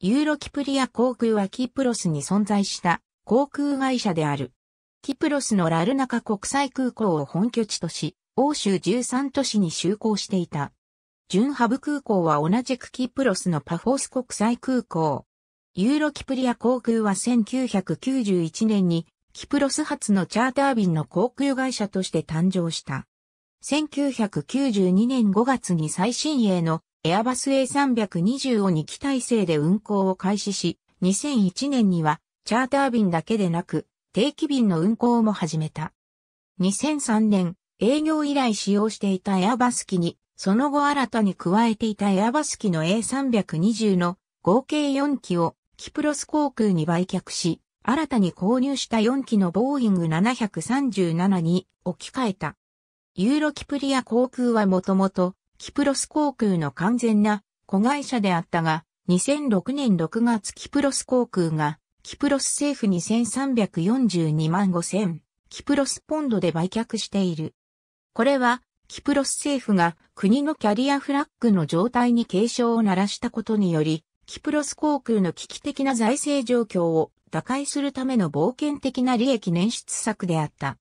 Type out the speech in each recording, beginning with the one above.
ユーロキプリア航空はキプロスに存在した航空会社である。キプロスのラルナカ国際空港を本拠地とし、欧州13都市に就航していた。ジュンハブ空港は同じくキプロスのパフォース国際空港。ユーロキプリア航空は1991年にキプロス発のチャーター便の航空会社として誕生した。1992年5月に最新鋭のエアバス A320 を2機体制で運行を開始し、2001年にはチャーター便だけでなく、定期便の運行も始めた。2003年、営業以来使用していたエアバス機に、その後新たに加えていたエアバス機の A320 の合計4機をキプロス航空に売却し、新たに購入した4機のボーイング737に置き換えた。ユーロキプリア航空はもともとキプロス航空の完全な子会社であったが、2006年6月キプロス航空が、キプロス政府2342万5千、キプロスポンドで売却している。これは、キプロス政府が国のキャリアフラッグの状態に警鐘を鳴らしたことにより、キプロス航空の危機的な財政状況を打開するための冒険的な利益捻出策であった。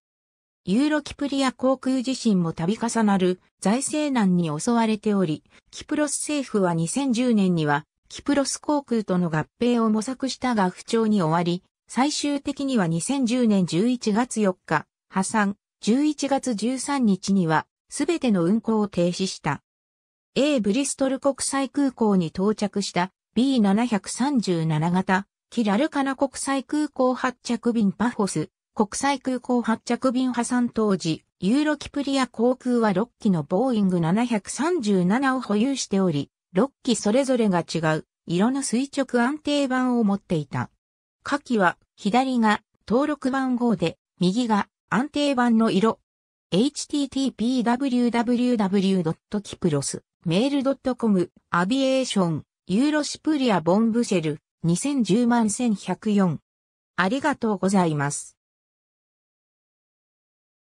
ユーロキプリア航空地震も度重なる財政難に襲われており、キプロス政府は2010年には、キプロス航空との合併を模索したが不調に終わり、最終的には2010年11月4日、破産、11月13日には、すべての運航を停止した。A ブリストル国際空港に到着した B737 型、キラルカナ国際空港発着便パフォス、国際空港発着便破産当時、ユーロキプリア航空は6機のボーイング737を保有しており、6機それぞれが違う色の垂直安定版を持っていた。下記は左が登録番号で、右が安定版の色。http://www.kipros.mail.com アビエーションユーロシプリアボンブシェル2010万1104ありがとうございます。